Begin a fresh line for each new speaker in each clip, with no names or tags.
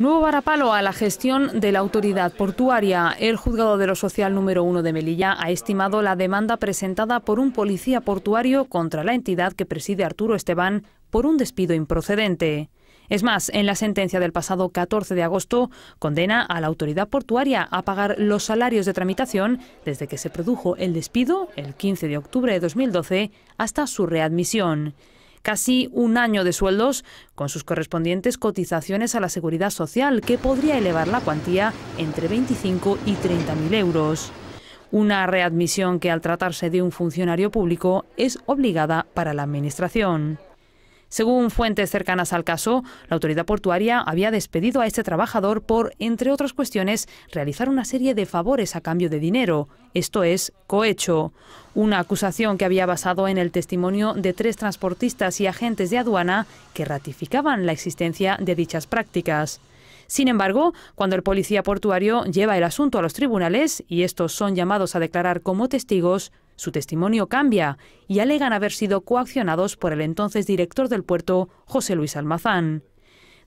Nuevo varapalo a la gestión de la autoridad portuaria. El juzgado de lo social número uno de Melilla ha estimado la demanda presentada por un policía portuario contra la entidad que preside Arturo Esteban por un despido improcedente. Es más, en la sentencia del pasado 14 de agosto condena a la autoridad portuaria a pagar los salarios de tramitación desde que se produjo el despido el 15 de octubre de 2012 hasta su readmisión casi un año de sueldos con sus correspondientes cotizaciones a la seguridad social, que podría elevar la cuantía entre 25 y 30.000 euros. Una readmisión que al tratarse de un funcionario público es obligada para la Administración. Según fuentes cercanas al caso, la autoridad portuaria había despedido a este trabajador por, entre otras cuestiones, realizar una serie de favores a cambio de dinero, esto es, cohecho. Una acusación que había basado en el testimonio de tres transportistas y agentes de aduana que ratificaban la existencia de dichas prácticas. Sin embargo, cuando el policía portuario lleva el asunto a los tribunales y estos son llamados a declarar como testigos, su testimonio cambia y alegan haber sido coaccionados por el entonces director del puerto, José Luis Almazán.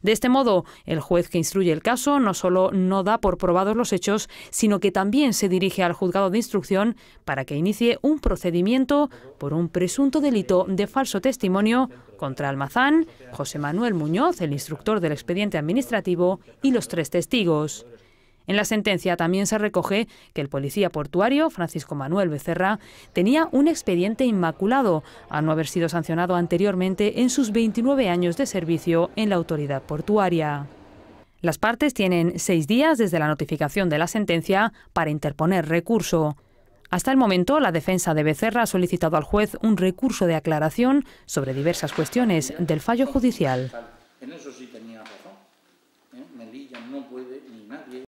De este modo, el juez que instruye el caso no solo no da por probados los hechos, sino que también se dirige al juzgado de instrucción para que inicie un procedimiento por un presunto delito de falso testimonio contra Almazán, José Manuel Muñoz, el instructor del expediente administrativo, y los tres testigos. En la sentencia también se recoge que el policía portuario, Francisco Manuel Becerra, tenía un expediente inmaculado, al no haber sido sancionado anteriormente en sus 29 años de servicio en la autoridad portuaria. Las partes tienen seis días desde la notificación de la sentencia para interponer recurso. Hasta el momento, la defensa de Becerra ha solicitado al juez un recurso de aclaración sobre diversas cuestiones del fallo judicial.